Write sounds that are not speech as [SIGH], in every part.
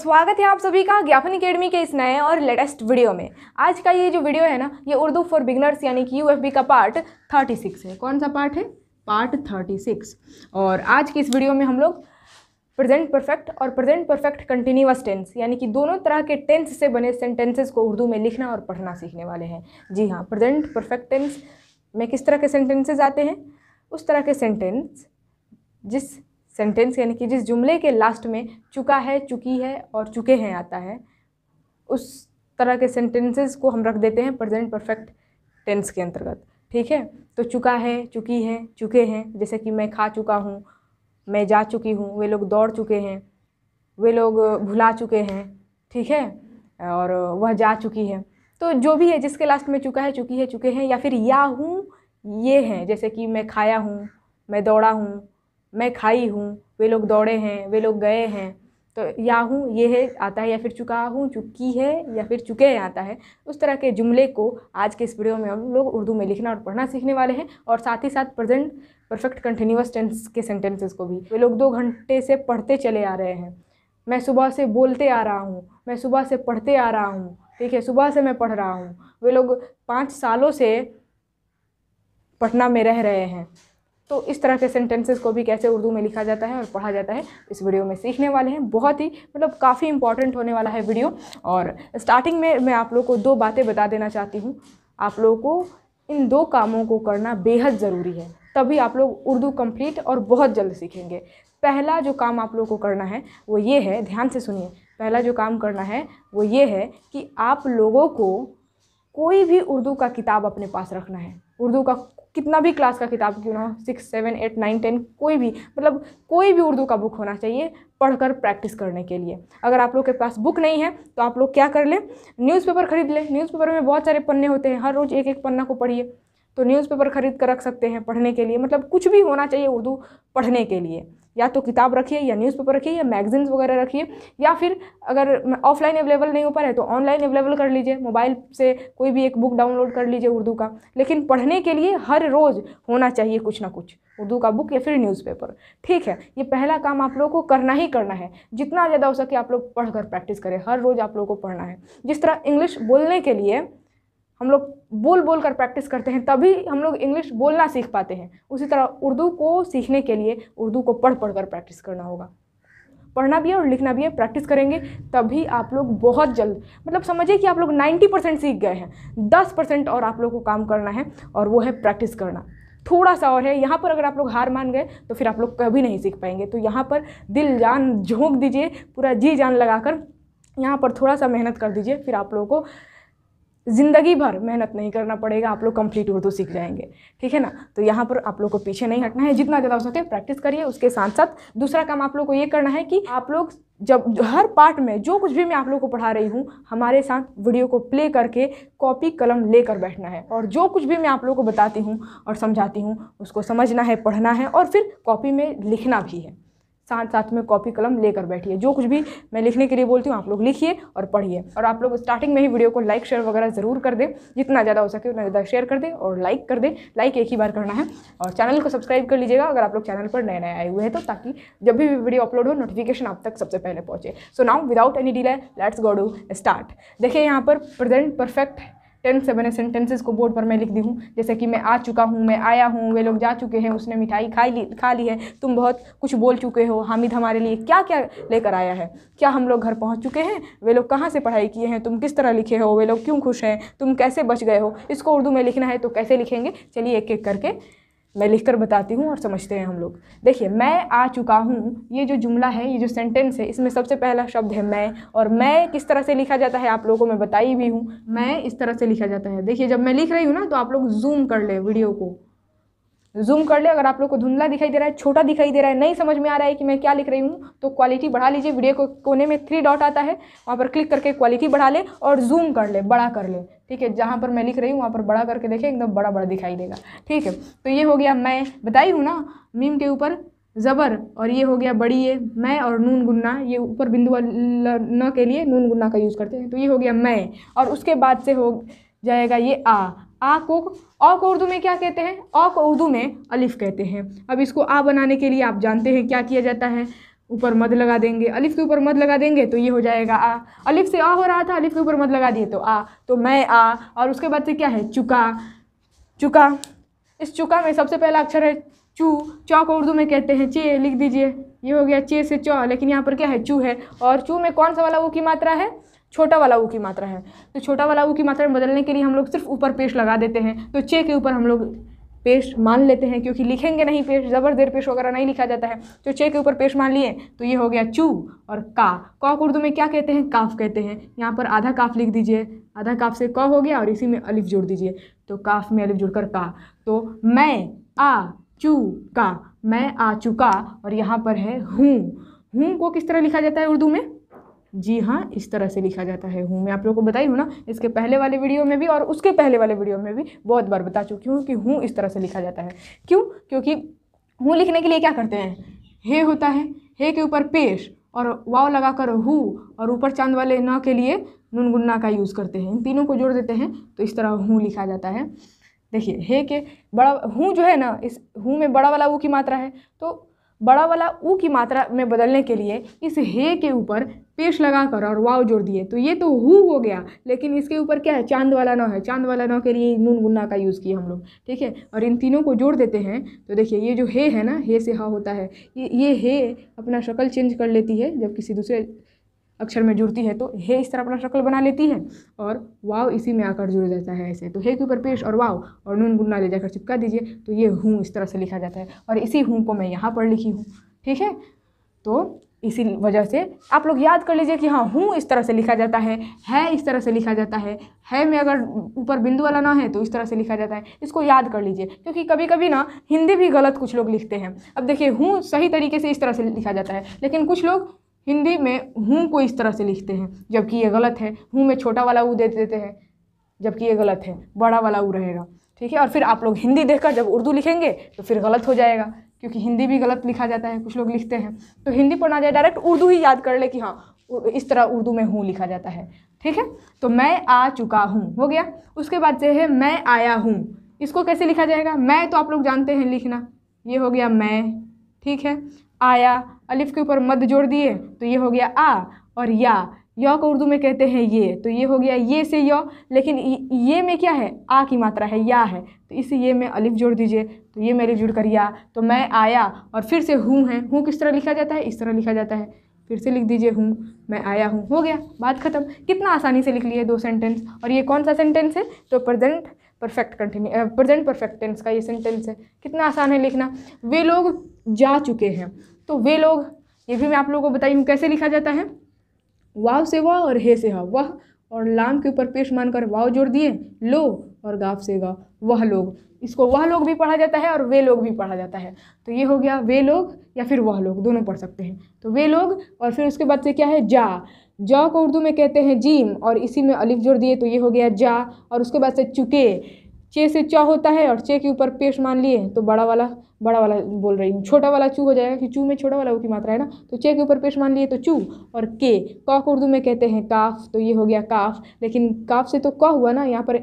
स्वागत है आप सभी का ज्ञापन अकेडमी के इस नए और लेटेस्ट वीडियो में आज का ये जो वीडियो है ना ये उर्दू फॉर बिगनर्स यानी कि यूएफबी का पार्ट 36 है कौन सा पार्ट है पार्ट 36 और आज की इस वीडियो में हम लोग प्रेजेंट परफेक्ट और प्रेजेंट परफेक्ट कंटिन्यूस टेंस यानी कि दोनों तरह के टेंस से बने सेंटेंसेस को उर्दू में लिखना और पढ़ना सीखने वाले हैं जी हाँ प्रेजेंट परफेक्ट टेंस में किस तरह के सेंटेंसेज आते हैं उस तरह के सेंटेंस जिस सेंटेंस यानी कि जिस जुमले के लास्ट में चुका है चुकी है और चुके हैं आता है उस तरह के सेंटेंसेस को हम रख देते हैं प्रेजेंट परफेक्ट टेंस के अंतर्गत ठीक है तो चुका है चुकी है चुके हैं जैसे कि मैं खा चुका हूँ मैं जा चुकी हूँ वे लोग दौड़ चुके हैं वे लोग भुला चुके हैं ठीक है और वह जा चुकी है तो जो भी है जिसके लास्ट में चुका है चुकी है चुके हैं या फिर या हूँ ये हैं जैसे कि मैं खाया हूँ मैं दौड़ा हूँ मैं खाई हूँ वे लोग दौड़े हैं वे लोग गए हैं तो या हूँ ये है आता है या फिर चुका हूँ चुकी है या फिर चुके आता है उस तरह के जुमले को आज के इस वीडियो में हम लोग उर्दू में लिखना और पढ़ना सीखने वाले हैं और साथ ही साथ प्रेजेंट परफेक्ट कंटिन्यूस टेंस के सेंटेंसेस को भी वे लोग दो घंटे से पढ़ते चले आ रहे हैं मैं सुबह से बोलते आ रहा हूँ मैं सुबह से पढ़ते आ रहा हूँ ठीक है सुबह से मैं पढ़ रहा हूँ वे लोग पाँच सालों से पटना में रह रहे हैं तो इस तरह के सेंटेंसेस को भी कैसे उर्दू में लिखा जाता है और पढ़ा जाता है इस वीडियो में सीखने वाले हैं बहुत ही मतलब काफ़ी इंपॉर्टेंट होने वाला है वीडियो और स्टार्टिंग में मैं आप लोग को दो बातें बता देना चाहती हूँ आप लोगों को इन दो कामों को करना बेहद ज़रूरी है तभी आप लोग उर्दू कम्प्लीट और बहुत जल्द सीखेंगे पहला जो काम आप लोगों को करना है वो ये है ध्यान से सुनिए पहला जो काम करना है वो ये है कि आप लोगों को कोई भी उर्दू का किताब अपने पास रखना है उर्दू का कितना भी क्लास का किताब क्यों ना हो six seven eight nine ten कोई भी मतलब कोई भी उर्दू का बुक होना चाहिए पढ़कर प्रैक्टिस करने के लिए अगर आप लोग के पास बुक नहीं है तो आप लोग क्या कर लें न्यूज़पेपर ख़रीद लें न्यूज़पेपर में बहुत सारे पन्ने होते हैं हर रोज़ एक एक पन्ना को पढ़िए तो न्यूज़पेपर ख़रीद कर रख सकते हैं पढ़ने के लिए मतलब कुछ भी होना चाहिए उर्दू पढ़ने के लिए या तो किताब रखिए या न्यूज़पेपर रखिए या मैगजीन्स वगैरह रखिए या फिर अगर ऑफलाइन अवेलेबल नहीं हो पा रहा है तो ऑनलाइन अवेलेबल कर लीजिए मोबाइल से कोई भी एक बुक डाउनलोड कर लीजिए उर्दू का लेकिन पढ़ने के लिए हर रोज़ होना चाहिए कुछ ना कुछ उर्दू का बुक या फिर न्यूज़पेपर ठीक है ये पहला काम आप लोगों को करना ही करना है जितना ज़्यादा हो सके आप लोग पढ़ कर प्रैक्टिस करें हर रोज़ आप लोगों को पढ़ना है जिस तरह इंग्लिश बोलने के लिए हम लोग बोल बोल कर प्रैक्टिस करते हैं तभी हम लोग इंग्लिश बोलना सीख पाते हैं उसी तरह उर्दू को सीखने के लिए उर्दू को पढ़ पढ़ कर प्रैक्टिस करना होगा पढ़ना भी है और लिखना भी है प्रैक्टिस करेंगे तभी आप लोग बहुत जल्द मतलब समझिए कि आप लोग 90 परसेंट सीख गए हैं 10 परसेंट और आप लोग को काम करना है और वो है प्रैक्टिस करना थोड़ा सा और है यहाँ पर अगर आप लोग हार मान गए तो फिर आप लोग कभी नहीं सीख पाएंगे तो यहाँ पर दिल जान झोंक दीजिए पूरा जी जान लगा कर यहाँ पर थोड़ा सा मेहनत कर दीजिए फिर आप लोगों को ज़िंदगी भर मेहनत नहीं करना पड़ेगा आप लोग कंप्लीट उर्दू सीख जाएंगे ठीक है ना तो यहाँ पर आप लोग को पीछे नहीं हटना है जितना ज़्यादा हो सके प्रैक्टिस करिए उसके साथ साथ दूसरा काम आप लोग को ये करना है कि आप लोग जब हर पार्ट में जो कुछ भी मैं आप लोग को पढ़ा रही हूँ हमारे साथ वीडियो को प्ले करके कॉपी कलम लेकर बैठना है और जो कुछ भी मैं आप लोग को बताती हूँ और समझाती हूँ उसको समझना है पढ़ना है और फिर कॉपी में लिखना भी है साथ साथ में कॉपी कलम लेकर बैठिए जो कुछ भी मैं लिखने के लिए बोलती हूँ आप लोग लिखिए और पढ़िए और आप लोग स्टार्टिंग में ही वीडियो को लाइक शेयर वगैरह ज़रूर कर दें जितना ज़्यादा हो सके उतना ज़्यादा शेयर कर दें और लाइक कर दें लाइक एक ही बार करना है और चैनल को सब्सक्राइब कर लीजिएगा अगर आप लोग चैनल पर नए नए आए हुए हैं तो ताकि जब भी वीडियो अपलोड हो नोटिफिकेशन आप तक सबसे पहले पहुँचे so now without any delay let's go do start देखिए यहाँ पर प्रेजेंट परफेक्ट टेंस से बने सेंटेंसेस को बोर्ड पर मैं लिख दी हूँ जैसे कि मैं आ चुका हूँ मैं आया हूँ वे लोग जा चुके हैं उसने मिठाई खाई ली खा ली है तुम बहुत कुछ बोल चुके हो हामिद हमारे लिए क्या क्या लेकर आया है क्या हम लोग घर पहुँच चुके हैं वे लोग कहाँ से पढ़ाई किए हैं तुम किस तरह लिखे हो वे लोग क्यों खुश हैं तुम कैसे बच गए हो इसको उर्दू में लिखना है तो कैसे लिखेंगे चलिए एक एक करके मैं लिख कर बताती हूँ और समझते हैं हम लोग देखिए मैं आ चुका हूँ ये जो जुमला है ये जो सेंटेंस है इसमें सबसे पहला शब्द है मैं और मैं किस तरह से लिखा जाता है आप लोगों को मैं बताई भी हूँ मैं इस तरह से लिखा जाता है देखिए जब मैं लिख रही हूँ ना तो आप लोग जूम कर ले वीडियो को जूम कर ले अगर आप लोग को धुंधला दिखाई दे रहा है छोटा दिखाई दे रहा है नहीं समझ में आ रहा है कि मैं क्या लिख रही हूँ तो क्वालिटी बढ़ा लीजिए वीडियो को कोने में थ्री डॉट आता है वहाँ पर क्लिक करके क्वालिटी बढ़ा ले और जूम कर ले बड़ा कर ले ठीक है जहाँ पर मैं लिख रही हूँ वहाँ पर बड़ा करके देखें एकदम बड़ा बड़ा दिखाई देगा ठीक है तो ये हो गया मैं बताई हूँ ना मीम के ऊपर ज़बर और ये हो गया बड़ी ये मैं और नून गुन्ना ये ऊपर बिंदु न के लिए नून गुन्ना का यूज़ करते हैं तो ये हो गया मैं और उसके बाद से हो जाएगा ये आ आ को अ को उर्दू में क्या कहते हैं अ को उर्दू में अलिफ़ कहते हैं अब इसको आ बनाने के लिए आप जानते हैं क्या किया जाता है ऊपर मद लगा देंगे अलिफ के ऊपर मद लगा देंगे तो ये हो जाएगा आ अलिफ से आ हो रहा था अलिफ के ऊपर मद लगा दिए तो आ तो मैं आ और उसके बाद से क्या है चुका चुका इस चुका में सबसे पहला अक्षर है चू चौ को उर्दू में कहते हैं चे लिख दीजिए ये हो गया चे से चौ लेकिन यहाँ पर क्या है चू है और चू में कौन सा वाला वो की मात्रा है छोटा वाला ऊ की मात्रा है तो छोटा वाला ऊ की मात्रा में बदलने के लिए हम लोग सिर्फ ऊपर पेश लगा देते हैं तो चे के ऊपर हम लोग पेश मान लेते हैं क्योंकि लिखेंगे नहीं पेश ज़बर देर पेश वगैरह नहीं लिखा जाता है तो चे के ऊपर पेश मान लिए तो ये हो गया चू और का कौ उर्दू में क्या कहते हैं काफ कहते हैं यहाँ पर आधा काफ लिख दीजिए आधा काफ से क हो गया और इसी में अलिफ जोड़ दीजिए तो काफ में अलिफ जोड़कर का तो मैं आ चू का मैं आ चुका और यहाँ पर है हूँ हूँ को किस तरह लिखा जाता है उर्दू में जी हाँ इस तरह से लिखा जाता है हूँ मैं आप लोगों को बताई हूँ ना इसके पहले वाले वीडियो में भी और उसके पहले वाले वीडियो में भी बहुत बार बता चुकी हूँ कि हूँ इस तरह से लिखा जाता है क्यों क्योंकि हूँ लिखने के लिए क्या करते हैं हे होता है हे के ऊपर पेश और वाव लगा कर हु और ऊपर चांद वाले न के लिए नुनगुन्ना का यूज़ करते हैं इन तीनों को जोड़ देते हैं तो इस तरह हूँ लिखा जाता है देखिए हे के बड़ा हूँ जो है ना इस हूँ में बड़ा वाला वो की मात्रा है तो बड़ा वाला ऊ की मात्रा में बदलने के लिए इस हे के ऊपर पेश लगा कर और वाव जोड़ दिए तो ये तो हु हो गया लेकिन इसके ऊपर क्या है चांद वाला नौ है चांद वाला नौ के लिए नून गुन्ना का यूज़ किए हम लोग ठीक है और इन तीनों को जोड़ देते हैं तो देखिए ये जो हे है ना हे से हा होता है ये ये हे अपना शक्ल चेंज कर लेती है जब किसी दूसरे अक्षर में जुड़ती है तो हे इस तरह अपना शक्ल बना लेती है और वाव इसी में आकर जुड़ जाता है ऐसे तो हे के ऊपर पेश और वाव और नून गुन्ना ले जाकर चिपका दीजिए तो ये हूँ इस तरह से लिखा जाता है और इसी हूँ को मैं यहाँ पर लिखी हूँ ठीक है तो इसी वजह से आप लोग याद कर लीजिए कि हाँ हूँ इस तरह से लिखा जाता है है इस तरह से लिखा जाता है है में अगर ऊपर बिंदु वाला ना है तो इस तरह से लिखा जाता है इसको याद कर लीजिए क्योंकि कभी कभी ना हिंदी भी गलत कुछ लोग लिखते हैं अब देखिए हूँ सही तरीके से इस तरह से लिखा जाता है लेकिन कुछ लोग हिंदी में हूँ को इस तरह से लिखते हैं जबकि ये गलत है हूँ में छोटा वाला ऊ दे देते हैं जबकि ये गलत है बड़ा वाला ऊ रहेगा ठीक है और फिर आप लोग हिंदी देखकर जब उर्दू लिखेंगे तो फिर गलत हो जाएगा क्योंकि हिंदी भी गलत लिखा जाता है कुछ लोग लिखते हैं तो हिंदी पढ़ना जाए डायरेक्ट उर्दू ही याद कर ले कि हाँ इस तरह उर्दू में हूँ लिखा जाता है ठीक है तो मैं आ चुका हूँ हो गया उसके बाद जो है मैं आया हूँ इसको कैसे लिखा जाएगा मैं तो आप लोग जानते हैं लिखना ये हो गया मैं ठीक है आया अलिफ के ऊपर मद जोड़ दिए तो ये हो गया आ और या यौ को उर्दू में कहते हैं ये तो ये हो गया ये से यौ लेकिन ये में क्या है आ की मात्रा है या है तो इसी ये में अलिफ जोड़ दीजिए तो ये मेरे जुड़ कर या तो मैं आया और फिर से हूँ है हूँ किस तरह लिखा जाता है इस तरह लिखा जाता है फिर से लिख दीजिए हूँ मैं आया हूँ हो गया बात ख़त्म कितना आसानी से लिख लिए दो सेंटेंस और ये कौन सा सेंटेंस है तो present perfect continue present perfect tense का ये सेंटेंस है कितना आसान है लिखना वे लोग जा चुके हैं तो वे लोग ये भी मैं आप लोगों को बताई हूँ कैसे लिखा जाता है वाव से वाह और हे से हा वह और लाम के ऊपर पेश मानकर वाव जोड़ दिए लो और गाफ से गा वह लोग इसको वह लोग भी पढ़ा जाता है और वे लोग भी पढ़ा जाता है तो ये हो गया वे लोग या फिर वह लोग दोनों पढ़ सकते हैं तो वे लोग और फिर उसके बाद से क्या है जा जा को उर्दू में कहते हैं जीम और इसी में अलिफ जोड़ दिए तो ये हो गया जा और उसके बाद से चुके चे से चा होता है और चे के ऊपर पेश मान लिए तो बड़ा वाला बड़ा वाला बोल रही हूँ छोटा वाला चू हो जाएगा कि चू में छोटा वाला वो की मात्रा है ना तो चे के ऊपर पेश मान लिए तो चू और के कॉक उर्दू में कहते हैं काफ तो ये हो गया काफ लेकिन काफ से तो क हुआ ना यहाँ पर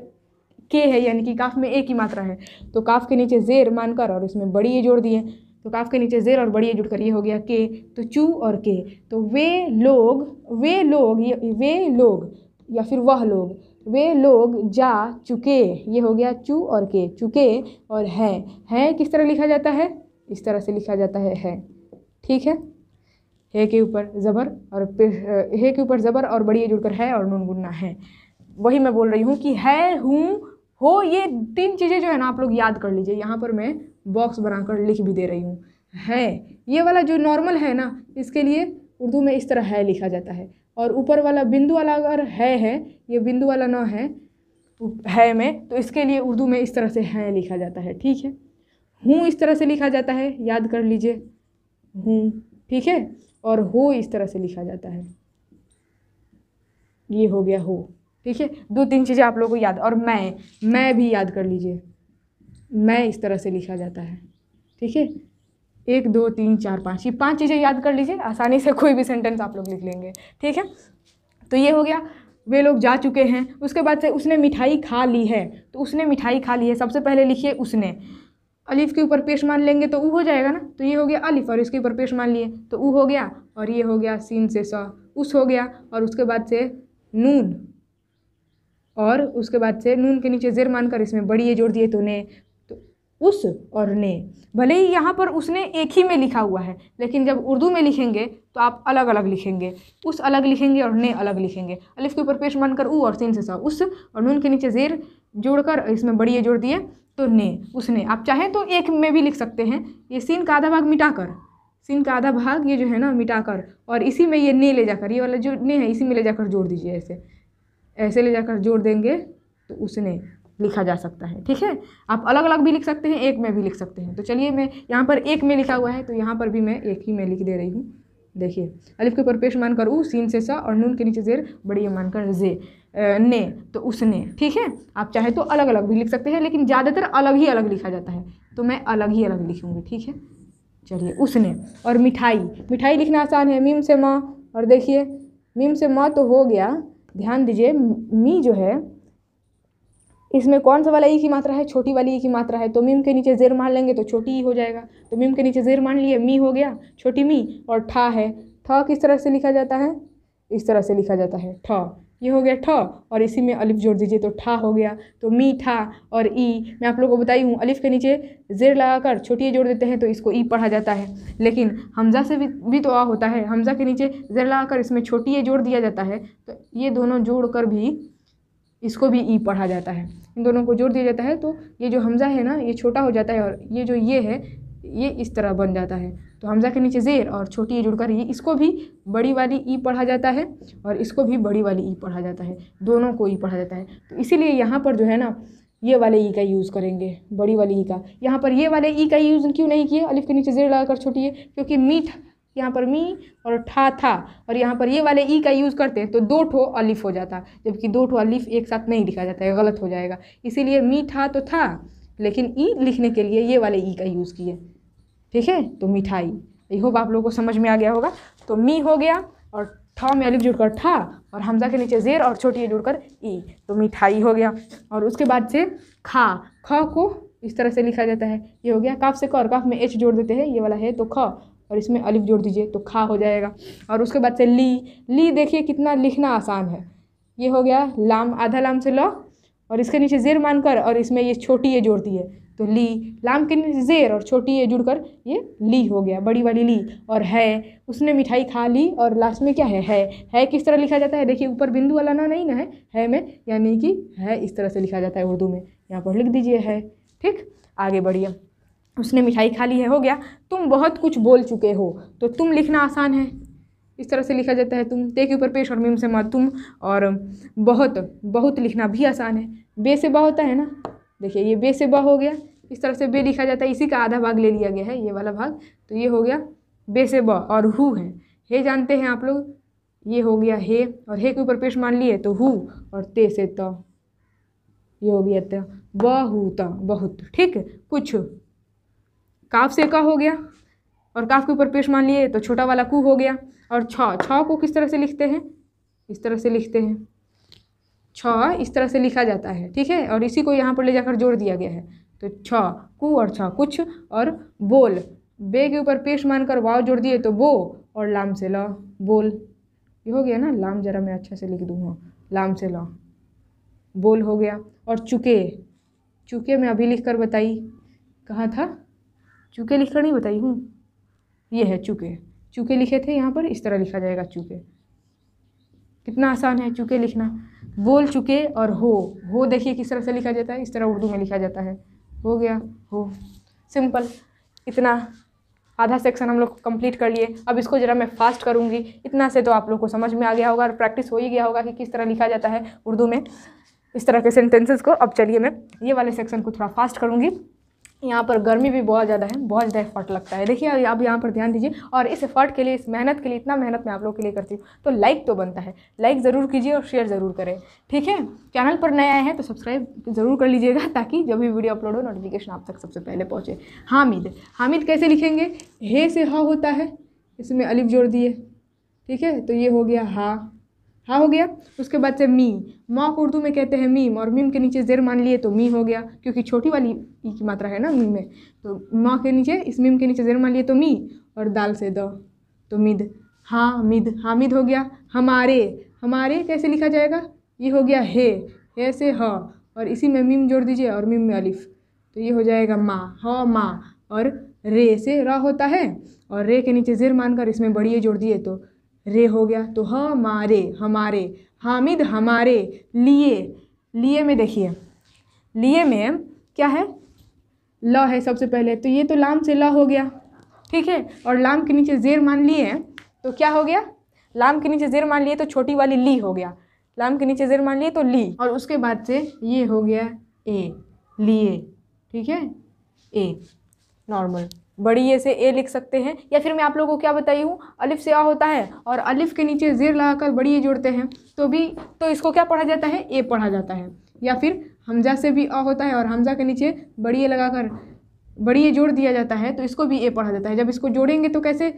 के है यानी कि काफ में ए की मात्रा है तो काफ के नीचे जेर मानकर और इसमें बड़ी ये जोड़ दिए तो काफ के नीचे जेर और बड़ी ये जुड़कर ये हो गया के तो चू और के तो वे लोग वे लोग वे लोग या फिर वह लोग वे लोग जा चुके ये हो गया चू और के चुके और है है किस तरह लिखा जाता है इस तरह से लिखा जाता है है ठीक है हे के ऊपर ज़बर और हे के ऊपर ज़बर और बड़ी जुड़कर है और नून गुन्ना है वही मैं बोल रही हूँ कि है हूँ हो ये तीन चीज़ें जो है ना आप लोग याद कर लीजिए यहाँ पर मैं बॉक्स बनाकर लिख भी दे रही हूँ है ये वाला जो नॉर्मल है ना इसके लिए उर्दू में इस तरह है लिखा जाता है और ऊपर वाला बिंदु वाला अगर है है ये बिंदु वाला ना है है में तो इसके लिए उर्दू में इस तरह से है लिखा जाता है ठीक है हूँ इस तरह से लिखा जाता है याद कर लीजिए हूँ ठीक है और हो इस तरह से लिखा जाता है ये हो गया हो ठीक है दो तीन चीज़ें आप लोगों को याद और मैं मैं भी याद कर लीजिए मैं इस तरह से लिखा जाता है ठीक है एक दो तीन चार पाँच ये पाँच चीज़ें याद कर लीजिए आसानी से कोई भी सेंटेंस आप लोग लिख लेंगे ठीक है तो ये हो गया वे लोग जा चुके हैं उसके बाद से उसने मिठाई खा ली है तो उसने मिठाई खा ली है सबसे पहले लिखिए उसने अलिफ के ऊपर पेश मान लेंगे तो ऊ हो जाएगा ना तो ये हो गया अलिफ और इसके ऊपर पेश मान लिए तो ऊ हो गया और ये हो गया सीन से स उस हो गया और उसके बाद से नून और उसके बाद से नून के नीचे जेर मानकर इसमें बड़ी ये जोड़ दिए तो ने उस और ने भले ही यहाँ पर उसने एक ही में लिखा हुआ है लेकिन जब उर्दू में लिखेंगे तो आप अलग अलग लिखेंगे उस अलग लिखेंगे और ने अलग लिखेंगे अलिफ के ऊपर पेश बनकर ऊ और सीन से सा उस और नून के नीचे जेर जोड़कर इसमें बड़ी जोड़ दिए तो ने उसने आप चाहें तो एक में भी लिख सकते हैं ये सीन का आधा भाग मिटाकर सीन का आधा भाग ये जो है ना मिटाकर और इसी में ये ने ले जाकर ये वाला जो ने है इसी में ले जाकर जोड़ दीजिए ऐसे ऐसे ले जाकर जोड़ देंगे तो उसने लिखा जा सकता है ठीक है आप अलग अलग भी लिख सकते हैं एक में भी लिख सकते हैं तो चलिए मैं यहाँ पर एक में लिखा हुआ है तो यहाँ पर भी मैं एक ही में लिख दे रही हूँ देखिए अलिफ के ऊपर पेश मानकर ऊ सीन से सा और नून के नीचे जेर बड़ी मानकर जे ने तो उसने ठीक है आप चाहे तो अलग अलग भी लिख सकते हैं लेकिन ज़्यादातर अलग ही अलग लिखा जाता है तो मैं अलग ही अलग लिखूँगी ठीक है चलिए उसने और मिठाई मिठाई लिखना आसान है मीम से माँ और देखिए मीम से माँ तो हो गया ध्यान दीजिए मी जो है इसमें कौन सा वाला ई e की मात्रा है छोटी वाली ई e की मात्रा है तो मीम के नीचे जेर मान लेंगे तो छोटी ई e हो जाएगा तो मीम के नीचे जेर मान लिए मी हो गया छोटी मी और ठा है ठ किस तरह से लिखा जाता है इस तरह से लिखा जाता है ठ ये हो गया ठ और इसी में अलिफ जोड़ दीजिए तो ठा हो गया तो मीठा और ई मैं आप लोगों को बताई हूँ अलिफ के नीचे जेर लगाकर छोटी जोड़ देते हैं तो इसको ई पढ़ा जाता है लेकिन हमजा से भी, भी तो आ होता है हमजा के नीचे जेर लगाकर इसमें छोटी जोड़ दिया जाता है तो ये दोनों जोड़ कर भी इसको भी ई पढ़ा जाता है इन दोनों को जोड़ दिया जाता है तो ये जो हमज़ा है ना ये छोटा हो जाता है और ये जो ये है ये इस तरह बन जाता है तो हमज़ा के नीचे ज़ेर और छोटी ये जुड़कर ये इसको भी बड़ी वाली ई पढ़ा जाता है और इसको भी बड़ी वाली ई पढ़ा जाता है दोनों को ई पढ़ा जाता है तो इसीलिए यहाँ पर जो है ना ये वाले ई का यूज़ करेंगे बड़ी वाली ई का यहाँ पर ये वाले ई का यूज़ क्यों नहीं किए अलिफ के नीचे ज़ेर लगाकर छोटी है क्योंकि मीठ यहाँ पर मी और ठा था और यहाँ पर ये वाले ई का यूज़ करते हैं तो दो ठो अलिफ हो जाता जबकि दो ठो अलिफ एक साथ नहीं लिखा जाता है गलत हो जाएगा इसीलिए मी ठा तो था लेकिन ई लिखने के लिए ये वाले ई का यूज़ किए ठीक है तो मिठाई आई होप आप लोगों को समझ में आ गया होगा तो मी हो गया और ठा में अलिफ जुड़कर ठा और हमजा के नीचे जेर और छोटी जुड़कर ई तो मिठाई हो गया और उसके बाद से खा ख को इस तरह से लिखा जाता है ये हो गया काफ से क और काफ में एच जोड़ देते हैं ये वाला है तो ख और इसमें अलिफ जोड़ दीजिए तो खा हो जाएगा और उसके बाद से ली ली देखिए कितना लिखना आसान है ये हो गया लाम आधा लाम से लो और इसके नीचे जेर मानकर और इसमें ये छोटी ये जोड़ है तो ली लाम के नीचे जेर और छोटी ये जुड़ कर ये ली हो गया बड़ी वाली ली और है उसने मिठाई खा ली और लास्ट में क्या है है है किस तरह लिखा जाता है देखिए ऊपर बिंदु वाला ना नहीं ना है है में यानी कि है इस तरह से लिखा जाता है उर्दू में यहाँ पर लिख दीजिए है ठीक आगे बढ़िया उसने मिठाई खा ली है हो गया तुम बहुत कुछ बोल चुके हो तो तुम लिखना आसान है इस तरह से लिखा जाता है तुम ते के ऊपर पेश और मीम से माँ तुम और बहुत बहुत लिखना भी आसान है बे से बा होता है ना देखिए ये बे से बा हो गया इस तरह से बे लिखा जाता है इसी का आधा भाग ले लिया गया है ये वाला भाग तो ये हो गया बे से ब और हु है हे जानते हैं आप लोग ये हो गया हे और हे के ऊपर पेश मान लिए तो हु और ते से त ये हो गया त बहुत बहुत ठीक कुछ काफ से का हो गया और काफ के ऊपर पेश मान लिए तो छोटा वाला कु हो गया और छ छ को किस तरह से लिखते हैं इस तरह से लिखते हैं छ इस तरह से लिखा जाता है ठीक है और इसी को यहाँ पर ले जाकर जोड़ दिया गया है तो छ कु और छ कुछ और बोल बे के ऊपर पेश मानकर वाव जोड़ दिए तो बो और लाम से ल बोल ये हो गया ना लाम जरा मैं अच्छा से लिख दूँ हाँ लाम से ल बोल हो गया और चुके चुके मैं अभी लिख कर बताई कहाँ था चूके लिखकर नहीं बताई हूँ ये है चूके चूके लिखे थे यहाँ पर इस तरह लिखा जाएगा चूके कितना आसान है चूके लिखना बोल चुके और हो हो देखिए किस तरह से लिखा जाता है इस तरह उर्दू में लिखा जाता है हो गया हो सिंपल इतना आधा सेक्शन हम लोग कंप्लीट कर लिए अब इसको ज़रा मैं फास्ट करूँगी इतना से तो आप लोग को समझ में आ गया होगा और प्रैक्टिस हो ही गया होगा कि किस तरह लिखा जाता है उर्दू में इस तरह के सेंटेंसेस को अब चलिए मैं ये वाले सेक्शन को थोड़ा फास्ट करूँगी यहाँ पर गर्मी भी बहुत ज़्यादा है बहुत ज़्यादा एफर्ट लगता है देखिए आप यहाँ पर ध्यान दीजिए और इस एफर्ट के लिए इस मेहनत के लिए इतना मेहनत मैं आप लोगों के लिए करती हूँ तो लाइक तो बनता है लाइक ज़रूर कीजिए और शेयर ज़रूर करें ठीक है चैनल पर नए आए हैं तो सब्सक्राइब ज़रूर कर लीजिएगा [LAUGHS] ताकि जब भी वीडियो अपलोड हो नोटिफिकेशन आप तक सबसे पहले पहुँचे हामिद हामिद कैसे लिखेंगे हे से हा होता है इसमें अलिफ जोड़ दिए ठीक है तो ये हो गया हा हाँ हो गया उसके बाद से मी मॉक को उर्दू में कहते हैं मीम और मीम के नीचे जेर मान लिए तो मी हो गया क्योंकि छोटी वाली ई की मात्रा है ना मी में तो मॉ के नीचे इस मीम के नीचे जेर मान लिए तो मी और दाल से द तो मिद हाँ मिद हामिद हो गया हमारे हमारे कैसे लिखा जाएगा ये हो गया हे हे से ह और इसी में मीम जोड़ दीजिए और मीम में अलिफ तो ये हो जाएगा माँ ह माँ और रे से र होता है और रे के नीचे जेर मानकर इसमें बड़िए जोड़ दिए तो रे हो गया तो हमारे हाँ, हमारे हामिद हमारे लिए लिए में देखिए लिए में क्या है ल है सबसे पहले तो ये तो लाम से ल हो गया ठीक है और लाम के नीचे जेर मान लिए तो क्या हो गया लाम के नीचे जेर मान लिए तो छोटी वाली ली हो गया लाम के नीचे जेर मान लिए तो ली और उसके बाद से ये हो गया ए लिए ठीक है ए नॉर्मल बड़ी ए से ए लिख सकते हैं या फिर मैं आप लोगों को क्या बताई हूँ अलिफ से आ होता है और अलिफ के नीचे ज़ेर लगाकर बड़ी ए जोड़ते हैं तो भी तो इसको क्या पढ़ा जाता है ए पढ़ा जाता है या फिर हमजा से भी आ होता है और हमजा के नीचे बड़ी ए लगाकर बड़ी ए जोड़ दिया जाता है तो इसको भी ए पढ़ा जाता है जब इसको जोड़ेंगे तो कैसे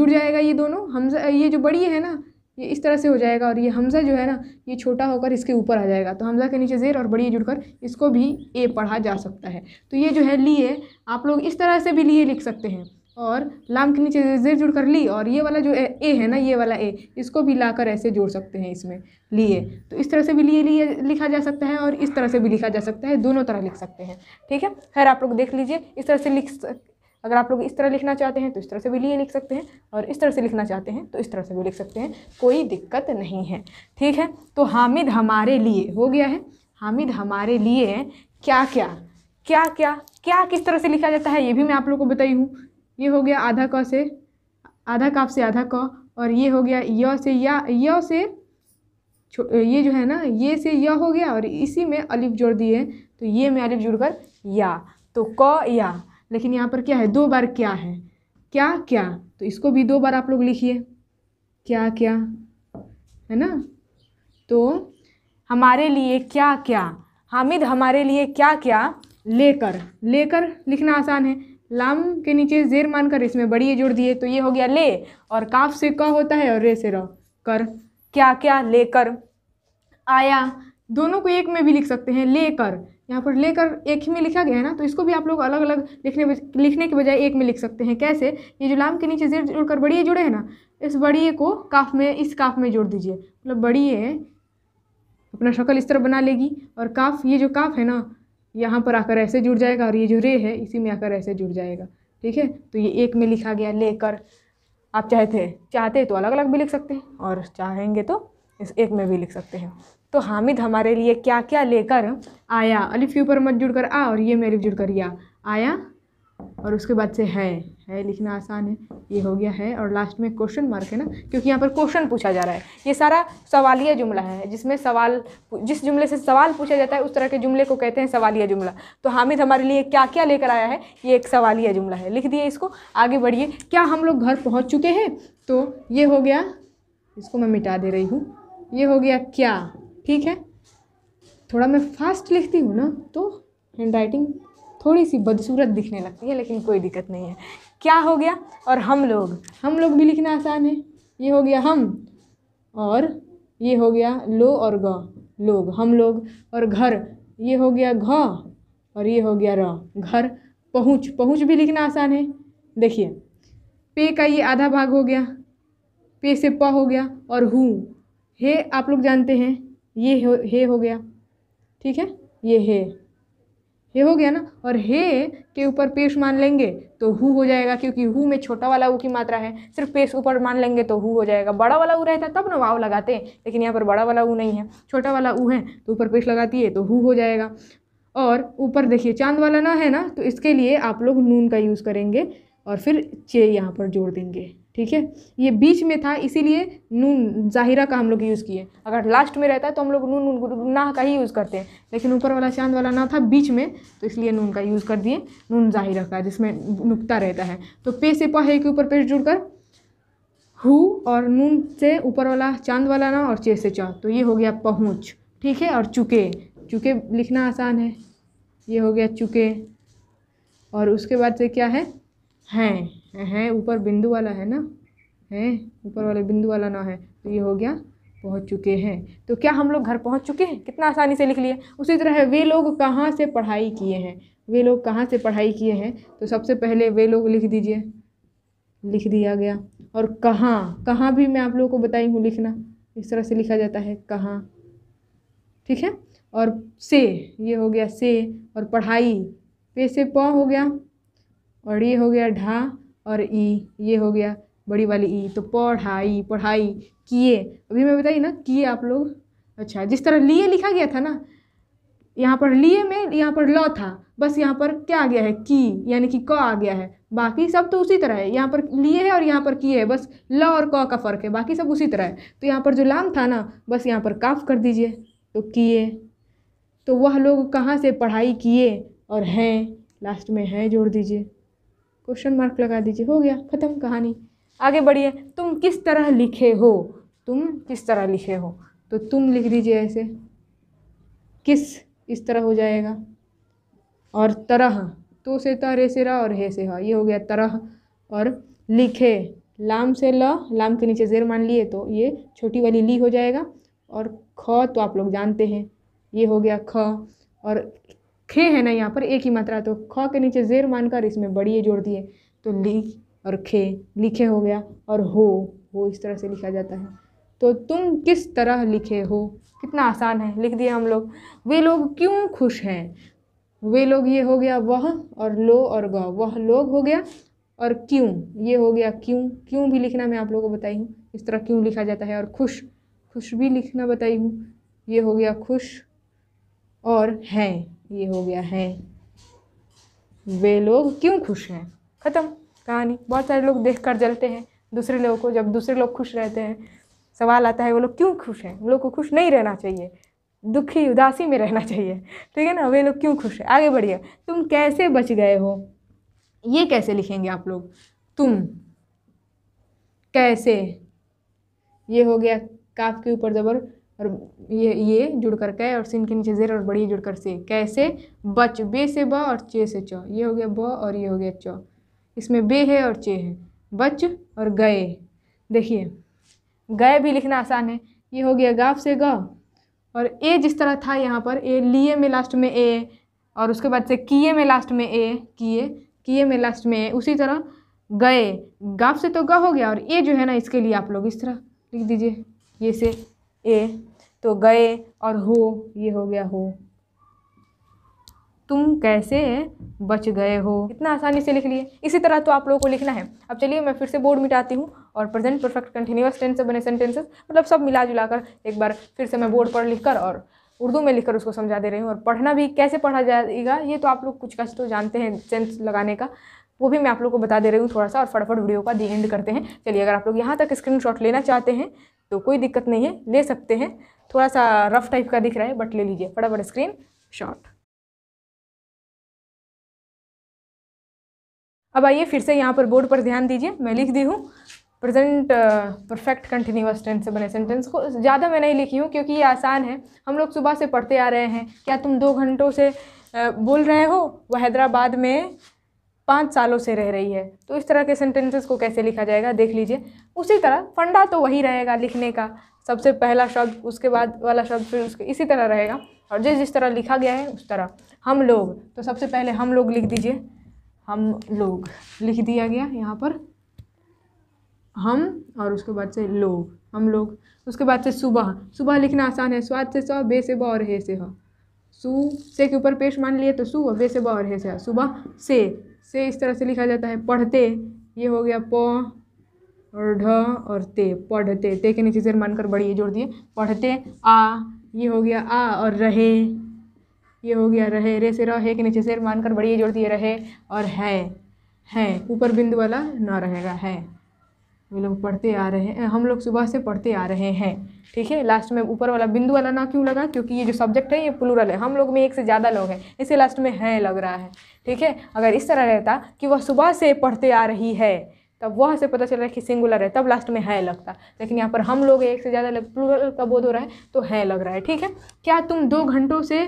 जुड़ जाएगा ये दोनों हमजा ये जो बड़ी है ना ये इस तरह से हो जाएगा और ये हमज़ा जो है ना ये छोटा होकर इसके ऊपर आ जाएगा तो हमज़ा के नीचे ज़ेर और बड़ी जुड़कर इसको भी ए पढ़ा जा सकता है तो ये जो है लिए आप लोग इस तरह से भी लिए लिख सकते हैं और लाम के नीचे ज़ेर जुड़ कर ली और ये वाला जो ए, ए है ना ये वाला ए इसको भी लाकर ऐसे जोड़ सकते हैं इसमें लिए तो इस तरह से भी लिए लिए लिखा जा सकता है और इस तरह से भी लिखा जा सकता है दोनों तरह लिख सकते हैं ठीक है खैर आप लोग देख लीजिए इस तरह से लिख अगर आप लोग इस तरह लिखना चाहते हैं तो इस तरह से भी लिए लिख सकते हैं और इस तरह से लिखना चाहते हैं तो इस तरह से भी लिख सकते हैं कोई दिक्कत नहीं है ठीक है तो हामिद हमारे लिए हो गया है हामिद हमारे लिए क्या क्या क्या क्या क्या किस तरह से लिखा जाता है ये भी मैं आप लोग को बताई हूँ ये हो गया आधा क से आधा काफ से आधा क और ये हो गया य से या य से ये जो है ना ये से य हो गया और इसी में अलिफ जोड़ दिए तो ये में अलिफ जुड़कर या तो क या लेकिन यहाँ पर क्या है दो बार क्या है क्या क्या तो इसको भी दो बार आप लोग लिखिए क्या क्या है ना तो हमारे लिए क्या क्या हामिद हमारे लिए क्या क्या लेकर लेकर लिखना आसान है लाम के नीचे जेर मानकर इसमें बड़ी ये जोड़ दिए तो ये हो गया ले और काफ से क होता है और रे से रह कर क्या क्या लेकर आया दोनों को एक में भी लिख सकते हैं लेकर यहाँ पर लेकर एक ही में लिखा गया है ना तो इसको भी आप लोग अलग अलग लिखने लिखने के बजाय एक में लिख सकते हैं कैसे ये जो लाम के नीचे जेर जोड़कर बड़िए जुड़े हैं ना इस बड़िए को काफ में इस काफ में जोड़ दीजिए मतलब बड़िए अपना शक्ल इस तरह बना लेगी और काफ ये जो काफ है ना यहाँ पर आकर ऐसे जुड़ जाएगा और ये जो रे है इसी में आकर ऐसे जुड़ जाएगा ठीक है तो ये एक में लिखा गया लेकर आप चाहते चाहते तो अलग अलग भी लिख सकते हैं और चाहेंगे तो इस एक में भी लिख सकते हैं तो हामिद हमारे लिए क्या क्या लेकर आया अलिफ पर मत जुड़ कर आ और ये मेरे जुड़ कर या आया और उसके बाद से है है लिखना आसान है ये हो गया है और लास्ट में क्वेश्चन मार्क है ना क्योंकि यहाँ पर क्वेश्चन पूछा जा रहा है ये सारा सवालिया जुमला है जिसमें सवाल जिस जुमले से सवाल पूछा जाता है उस तरह के जुमले को कहते हैं सवालिया जुमला तो हामिद हमारे लिए क्या क्या लेकर आया है ये एक सवालिया जुमला है लिख दिए इसको आगे बढ़िए क्या हम लोग घर पहुँच चुके हैं तो ये हो गया इसको मैं मिटा दे रही हूँ ये हो गया क्या ठीक है थोड़ा मैं फास्ट लिखती हूँ ना तो हैंड राइटिंग थोड़ी सी बदसूरत दिखने लगती है लेकिन कोई दिक्कत नहीं है क्या हो गया और हम लोग हम लोग भी लिखना आसान है ये हो गया हम और ये हो गया लो और ग लोग हम लोग और घर ये हो गया घ और ये हो गया र घर पहुँच पहुँच भी लिखना आसान है देखिए पे का ये आधा भाग हो गया पे से प हो गया और हूँ हे आप लोग जानते हैं ये हो, हे हो गया ठीक है ये हे हे हो गया ना और हे के ऊपर पेश मान लेंगे तो हु हो जाएगा क्योंकि हु में छोटा वाला ऊ की मात्रा है सिर्फ पेश ऊपर मान लेंगे तो हु हो जाएगा बड़ा वाला ऊ रहता है तब ना वाव लगाते हैं लेकिन यहाँ पर बड़ा वाला ऊ नहीं है छोटा वाला ऊ है तो ऊपर पेश लगाती है तो हु हो जाएगा और ऊपर देखिए चांद वाला ना है ना तो इसके लिए आप लोग नून का यूज़ करेंगे और फिर चे यहाँ पर जोड़ देंगे ठीक है ये बीच में था इसीलिए नून ज़ाहिरा का हम लोग यूज़ किए अगर लास्ट में रहता है तो हम लोग नून नून ना का ही यूज़ करते हैं लेकिन ऊपर वाला चांद वाला ना था बीच में तो इसलिए नून का यूज़ कर दिए नून ज़ाहिरा का जिसमें नुकता रहता है तो पे से पहे के ऊपर पेश जुड़कर हु और नून से ऊपर वाला चांद वाला ना और चे से चा तो ये हो गया पहुँच ठीक है और चुके चुके लिखना आसान है ये हो गया चुके और उसके बाद से क्या है हैं है ऊपर बिंदु वाला है ना है ऊपर वाले बिंदु वाला ना है तो ये हो गया पहुंच चुके हैं तो क्या हम लोग घर पहुंच चुके हैं कितना आसानी से लिख लिए उसी तरह वे लोग कहाँ से पढ़ाई किए हैं वे लोग कहाँ से पढ़ाई किए हैं तो सबसे पहले वे लोग लिख दीजिए लिख दिया गया और कहाँ कहाँ भी मैं आप लोगों को बताई हूँ लिखना इस तरह से लिखा जाता है कहाँ ठीक है और से ये हो गया से और पढ़ाई पे से प हो गया और ये हो गया ढा और ई ये हो गया बड़ी वाली ई तो पढ़ाई पढ़ाई किए अभी मैं बताई ना किए आप लोग अच्छा जिस तरह लिए लिखा गया था ना यहाँ पर लिए में यहाँ पर लॉ था बस यहाँ पर क्या आ गया है की यानी कि क आ गया है बाकी सब तो उसी तरह है यहाँ पर लिए है और यहाँ पर किए है बस ल और क का फ़र्क है बाकी सब उसी तरह है तो यहाँ पर जो लाम था ना बस यहाँ पर काफ कर दीजिए तो किए तो वह लोग कहाँ से पढ़ाई किए और हैं लास्ट में हैं जोड़ दीजिए क्वेश्चन मार्क लगा दीजिए हो गया ख़त्म कहानी आगे बढ़िए तुम किस तरह लिखे हो तुम किस तरह लिखे हो तो तुम लिख दीजिए ऐसे किस इस तरह हो जाएगा और तरह तो से त से रा और हे से ह ये हो गया तरह और लिखे लाम से ल लाम के नीचे जेर मान लिए तो ये छोटी वाली ली हो जाएगा और ख तो आप लोग जानते हैं ये हो गया ख और खे है ना यहाँ पर एक ही मात्रा तो ख के नीचे जेर मानकर इसमें बड़ी जोड़ दिए तो ली और खे लिखे हो गया और हो वो इस तरह से लिखा जाता है तो तुम किस तरह लिखे हो कितना आसान है लिख दिया हम लोग वे लोग क्यों खुश हैं वे लोग ये हो गया वह और लो और ग वह लोग हो गया और क्यों ये हो गया क्यों क्यों भी लिखना मैं आप लोगों को बताई हूँ इस तरह क्यों लिखा जाता है और खुश खुश भी लिखना बताई हूँ ये हो गया खुश और हैं ये हो गया है वे लोग क्यों खुश हैं ख़त्म कहानी बहुत सारे लोग देख कर जलते हैं दूसरे लोगों को जब दूसरे लोग खुश रहते हैं सवाल आता है वो लोग क्यों खुश हैं उन लोग को खुश नहीं रहना चाहिए दुखी उदासी में रहना चाहिए ठीक है ना वे लोग क्यों खुश हैं आगे बढ़िए तुम कैसे बच गए हो ये कैसे लिखेंगे आप लोग तुम कैसे ये हो गया काफ के ऊपर ज़बर और ये ये जुड़ कर कै और सिन के नीचे जेर और बड़ी जुड़कर से कैसे बच बे से ब और चे से च ये हो गया ब और ये हो गया च इसमें बे है और चे है बच और गए देखिए गए भी लिखना आसान है ये हो गया गाफ से ग और ए जिस तरह था यहाँ पर ए लिए में लास्ट में ए और उसके बाद से किए में लास्ट में ए किए किए में लास्ट में ए उसी तरह गए गाफ से तो ग हो गया और ए जो है ना इसके लिए आप लोग इस तरह लिख दीजिए ये से ए तो गए और हो ये हो गया हो तुम कैसे बच गए हो इतना आसानी से लिख लिए इसी तरह तो आप लोगों को लिखना है अब चलिए मैं फिर से बोर्ड मिटाती हूँ और प्रेजेंट परफेक्ट कंटिन्यूस टेंस से बने सेंटेंसेस मतलब सब मिला जुला कर एक बार फिर से मैं बोर्ड पर लिख कर और उर्दू में लिखकर उसको समझा दे रही हूँ और पढ़ना भी कैसे पढ़ा जाएगा ये तो आप लोग कुछ कष्ट तो जानते हैं सेंस लगाने का वो भी मैं आप लोग को बता दे रही हूँ थोड़ा सा और फटाफट वीडियो का दी एंड करते हैं चलिए अगर आप लोग यहाँ तक स्क्रीन लेना चाहते हैं तो कोई दिक्कत नहीं है ले सकते हैं थोड़ा सा रफ टाइप का दिख रहा है बट ले लीजिए फटाफट स्क्रीन शॉट अब आइए फिर से यहाँ पर बोर्ड पर ध्यान दीजिए मैं लिख दी हूँ प्रेजेंट परफेक्ट कंटिन्यूस टेंस से बने सेंटेंस को ज़्यादा मैं नहीं लिखी हूँ क्योंकि ये आसान है हम लोग सुबह से पढ़ते आ रहे हैं क्या तुम दो घंटों से uh, बोल रहे हो वह हैदराबाद में पाँच सालों से रह रही है तो इस तरह के सेंटेंसेस को कैसे लिखा जाएगा देख लीजिए उसी तरह फंडा तो वही रहेगा लिखने का सबसे पहला शब्द उसके बाद वाला शब्द फिर उसके इसी तरह रहेगा और जिस जिस तरह लिखा गया है उस तरह हम लोग तो सबसे पहले हम लोग लिख दीजिए हम लोग लिख दिया गया यहाँ पर हम और उसके बाद से लोग हम लोग उसके बाद से सुबह सुबह लिखना आसान है स्वाद से सौ बे से ब और हे से ह सु से के ऊपर पेश मान लिए तो सु बे से ब और हे से ह सुबह से से इस तरह से लिखा जाता है पढ़ते ये हो गया प और ढ और ते पढ़ते ते के नीचे सिर मानकर बड़ी ये जोड़ दिए पढ़ते आ ये हो गया आ और रहे ये हो गया रहे रे से रहे के नीचे शेर मानकर बड़ी ये जोड़ दिए रहे और है है ऊपर बिंदु वाला ना रहेगा है वे लोग पढ़ते आ रहे हैं हम लोग सुबह से पढ़ते आ रहे हैं ठीक है लास्ट में ऊपर वाला बिंदु वाला ना क्यों लगा क्योंकि ये जो सब्जेक्ट है ये प्लूरल है हम लोग में एक से ज़्यादा लोग हैं इसे लास्ट में है लग रहा है ठीक है अगर इस तरह रहता कि वह सुबह से पढ़ते आ रही है तब वह से पता चल रहा है कि सिंगुलर है तब लास्ट में है लगता लेकिन यहाँ पर हम लोग एक से ज़्यादा लग प्लूरल का बोध हो रहा है तो है लग रहा है ठीक है क्या तुम दो घंटों से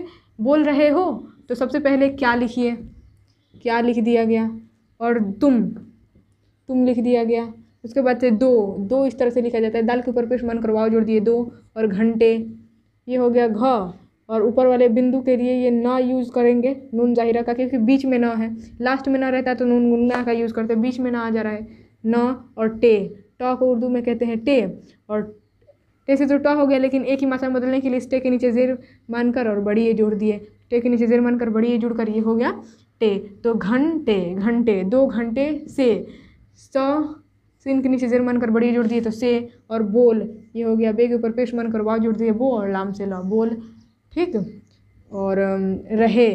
बोल रहे हो तो सबसे पहले क्या लिखिए क्या लिख दिया गया और तुम तुम लिख दिया गया उसके बाद से दो दो इस तरह से लिखा जाता है दाल के ऊपर पेश मन करवाओ जोड़ दिए दो और घंटे ये हो गया घ और ऊपर वाले बिंदु के लिए ये ना यूज़ करेंगे नून जाहिरा का क्योंकि बीच में ना है लास्ट में ना रहता है तो नून गुन्ना का यूज़ करते बीच में ना आ जा रहा है न और टे ट को उर्दू में कहते हैं टे और टे से तो ट हो गया लेकिन एक ही मात्रा बदलने के लिए इस टे के नीचे जेर मानकर और बड़ी ये जोड़ दिए टे के नीचे जेर मानकर बड़ी ये जोड़ कर ये हो गया टे तो घंटे घंटे दो घंटे से स सिन के नीचे जेर मानकर बड़ी जोड़ दिए तो से और बोल ये हो गया बे के ऊपर पेश मानकर वाह जोड़ दिए बो और लाम से ला बोल ठीक और रहे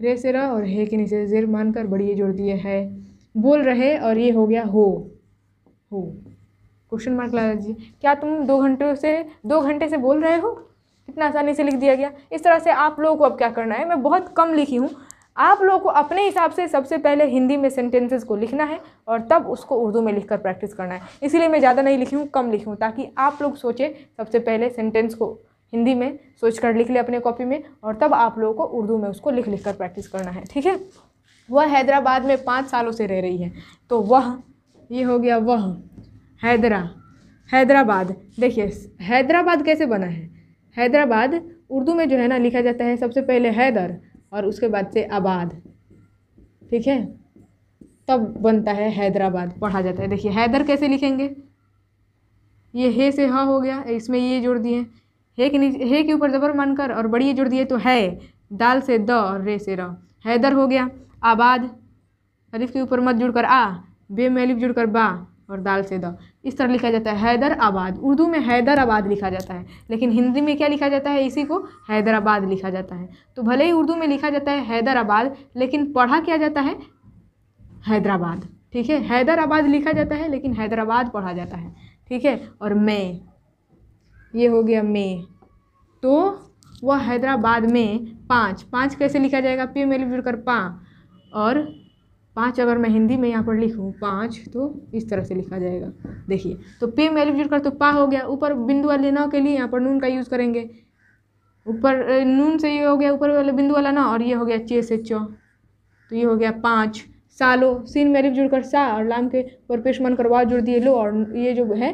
रे से रा और हे के नीचे जेर मानकर बड़ी जोड़ दिए है बोल रहे और ये हो गया हो हो क्वेश्चन मार्क लगा दीजिए क्या तुम दो घंटे से दो घंटे से बोल रहे हो कितना आसानी से लिख दिया गया इस तरह से आप लोगों को अब क्या करना है मैं बहुत कम लिखी हूँ आप लोगों को अपने हिसाब से सबसे पहले हिंदी में सेंटेंसेस को लिखना है और तब उसको उर्दू में लिखकर प्रैक्टिस करना है इसीलिए मैं ज़्यादा नहीं लिखी हूँ कम लिखी हूँ ताकि आप लोग सोचें सबसे पहले सेंटेंस को हिंदी में सोच कर लिख लें अपने कॉपी में और तब आप लोगों को उर्दू में उसको लिख लिख कर प्रैक्टिस करना है ठीक है वह हैदराबाद में पाँच सालों से रह रही है तो वह ये हो गया वह हैदरा हैदराबाद देखिए हैदराबाद कैसे बना है हैदराबाद उर्दू में जो है ना लिखा जाता है सबसे पहले हैदर और उसके बाद से आबाद ठीक है तब बनता है हैदराबाद पढ़ा जाता है देखिए हैदर कैसे लिखेंगे ये हे से हा हो गया इसमें ये जोड़ दिए हे के नीचे हे के ऊपर ज़बर मानकर और बड़ी जोड़ दिए तो है दाल से द और रे से र हैदर हो गया आबाद अलिफ के ऊपर मत जुड़कर आ बे में अलिफ जुड़कर बा और दाल से द इस तरह लिखा जाता है आबाद उर्दू में हैदराबाद लिखा जाता है लेकिन हिंदी में क्या लिखा जाता है इसी को हैदराबाद लिखा जाता है तो भले ही उर्दू में लिखा जाता है हैदराबाद लेकिन पढ़ा क्या जाता है हैदराबाद ठीक है हैदराबाद लिखा जाता है लेकिन हैदराबाद पढ़ा जाता है ठीक है और मैं ये हो गया मैं तो वह हैदराबाद में पाँच पाँच कैसे लिखा जाएगा पे में लिख पाँ और पाँच अगर मैं हिंदी में यहाँ पर लिखूँ पाँच तो इस तरह से लिखा जाएगा देखिए तो पे में एलिविजुअट कर तो पा हो गया ऊपर बिंदु वाले ना के लिए यहाँ पर नून का यूज़ करेंगे ऊपर नून से ये हो गया ऊपर वाला बिंदु वाला ना और ये हो गया चे से चौ तो ये हो गया पाँच सालो सीन में एलिफ जुड़ कर सा और लाम के ऊपर पेश कर करवा जुड़ दिए लो और ये जो है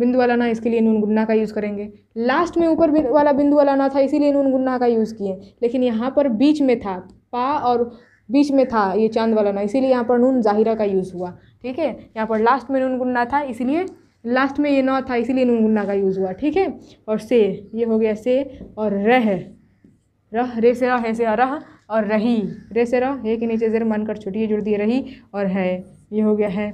बिंदु वाला ना इसके लिए नून गुन्ना का यूज़ करेंगे लास्ट में ऊपर वाला बिंदु वाला ना था इसीलिए नून गुन्ना का यूज़ किए लेकिन यहाँ पर बीच में था पा और बीच में था ये चांद वाला ना इसीलिए यहाँ पर नून ज़ाहिरा का यूज़ हुआ ठीक है यहाँ पर लास्ट में नून गुन्ना था इसीलिए लास्ट में ये न था इसीलिए नून गुन्ना का यूज़ हुआ ठीक है और से ये हो गया से और रह रह रे से रह है से रह और रही रे से रह ये के नीचे ज़र मन कर छुटिए जुड़ दिए रही और है ये हो गया है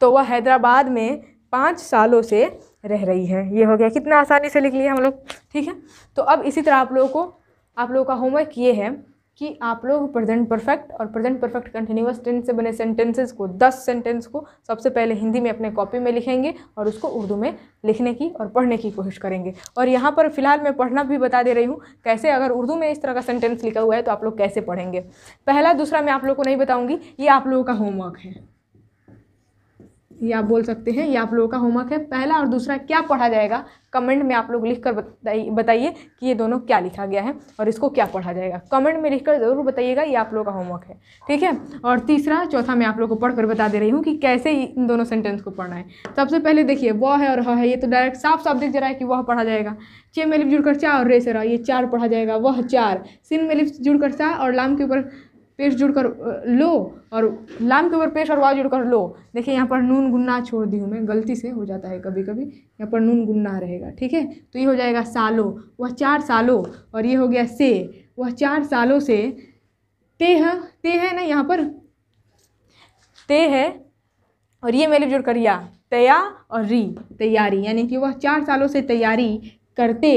तो वह हैदराबाद में पाँच सालों से रह रही है ये हो गया कितना आसानी से लिख लिया हम लोग ठीक है तो अब इसी तरह आप लोगों को आप लोगों का होमवर्क ये है कि आप लोग प्रेजेंट परफेक्ट और प्रेजेंट परफेक्ट कंटिन्यूस टेंस से बने सेंटेंसेस को दस सेंटेंस को सबसे पहले हिंदी में अपने कॉपी में लिखेंगे और उसको उर्दू में लिखने की और पढ़ने की कोशिश करेंगे और यहाँ पर फिलहाल मैं पढ़ना भी बता दे रही हूँ कैसे अगर उर्दू में इस तरह का सेंटेंस लिखा हुआ है तो आप लोग कैसे पढ़ेंगे पहला दूसरा मैं आप लोग को नहीं बताऊँगी ये आप लोगों का होमवर्क है ये आप बोल सकते हैं ये आप लोगों का होमवर्क है पहला और दूसरा क्या पढ़ा जाएगा कमेंट में आप लोग लिख कर बताइए कि ये दोनों क्या लिखा गया है और इसको क्या पढ़ा जाएगा कमेंट में लिखकर ज़रूर बताइएगा ये आप लोगों का होमवर्क है ठीक है और तीसरा चौथा मैं आप लोगों को पढ़ कर बता दे रही हूँ कि कैसे इन दोनों सेंटेंस को पढ़ना है सबसे पहले देखिए वह है और ह है ये तो डायरेक्ट साफ साफ दिख जा रहा है कि वह पढ़ा जाएगा चे में लिप जुड़कर चा और रे से रहा ये चार पढ़ा जाएगा वह चार सिन में लिप जुड़कर चा और लाम के ऊपर पेश जुड़कर लो और लाम के ऊपर पेश और वाव जुड़कर लो देखिए यहाँ पर नून गुन्ना छोड़ दी हूँ मैं गलती से हो जाता है कभी कभी यहाँ पर नून गुन्ना रहेगा ठीक है तो ये हो जाएगा सालों वह चार सालों और ये हो गया से वह चार सालों से ते है ते है ना यहाँ पर ते है और ये मेरे जुड़कर कर या तया और री तैयारी यानी कि वह चार सालों से तैयारी करते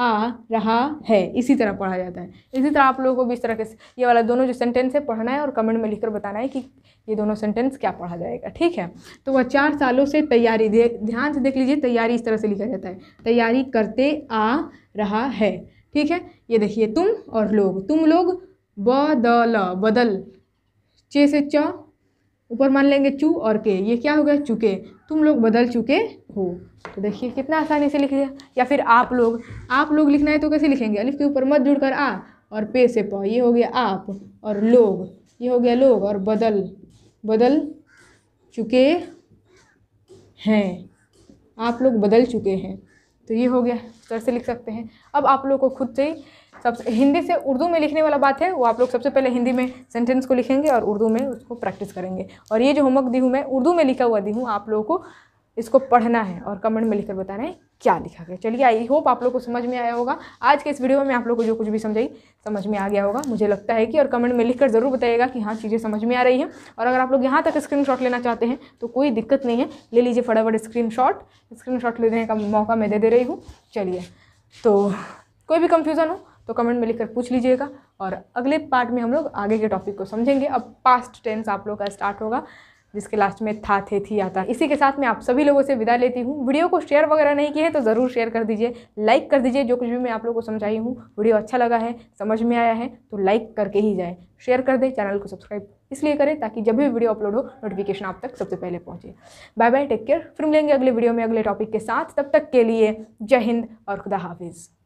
आ रहा है इसी तरह पढ़ा जाता है इसी तरह आप लोगों को भी इस तरह के ये वाला दोनों जो सेंटेंस है पढ़ना है और कमेंट में लिखकर बताना है कि ये दोनों सेंटेंस क्या पढ़ा जाएगा ठीक है तो वह चार सालों से तैयारी ध्यान से देख लीजिए तैयारी इस तरह से लिखा जाता है तैयारी करते आ रहा है ठीक है ये देखिए तुम और लोग तुम लोग बदल बदल चे से च ऊपर मान लेंगे चू और के ये क्या हो गया चुके तुम लोग बदल चुके हो तो देखिए कितना आसानी से लिख लिया या फिर आप लोग आप लोग लिखना है तो कैसे लिखेंगे अलिफ के ऊपर मत जुड़कर आ और पे से प ये हो गया आप और लोग ये हो गया लोग और बदल बदल चुके हैं आप लोग बदल चुके हैं तो ये हो गया सर तो से लिख सकते हैं अब आप लोग को खुद से सबसे हिंदी से उर्दू में लिखने वाला बात है वो आप लोग सबसे पहले हिंदी में सेंटेंस को लिखेंगे और उर्दू में उसको प्रैक्टिस करेंगे और ये जो होमवर्क दी हूँ मैं उर्दू में लिखा हुआ दी हूँ आप लोगों को इसको पढ़ना है और कमेंट में लिखकर बताना है क्या लिखा गया चलिए आई होप आप लोग को समझ में आया होगा आज के इस वीडियो में आप लोग को जो कुछ भी समझाई समझ में आ गया होगा मुझे लगता है कि और कमेंट में लिखकर ज़रूर बताइएगा कि हाँ चीज़ें समझ में आ रही हैं और अगर आप लोग यहाँ तक स्क्रीनशॉट लेना चाहते हैं तो कोई दिक्कत नहीं है ले लीजिए फटाफट शॉट स्क्रीनशॉट लेने का मौका मैं दे दे रही हूँ चलिए तो कोई भी कन्फ्यूज़न हो तो कमेंट में लिखकर पूछ लीजिएगा और अगले पार्ट में हम लोग आगे के टॉपिक को समझेंगे अब पास्ट टेंस आप लोग का स्टार्ट होगा जिसके लास्ट में था थे थी आता इसी के साथ मैं आप सभी लोगों से विदा लेती हूँ वीडियो को शेयर वगैरह नहीं किया है तो ज़रूर शेयर कर दीजिए लाइक कर दीजिए जो कुछ भी मैं आप लोगों को समझाई हूँ वीडियो अच्छा लगा है समझ में आया है तो लाइक करके ही जाए शेयर कर दें चैनल को सब्सक्राइब इसलिए करें ताकि जब भी वीडियो अपलोड हो नोटिफिकेशन आप तक सबसे पहले पहुँचे बाय बाय टेक केयर फिर मिलेंगे अगले वीडियो में अगले टॉपिक के साथ तब तक के लिए जय हिंद और खुदा हाफिज़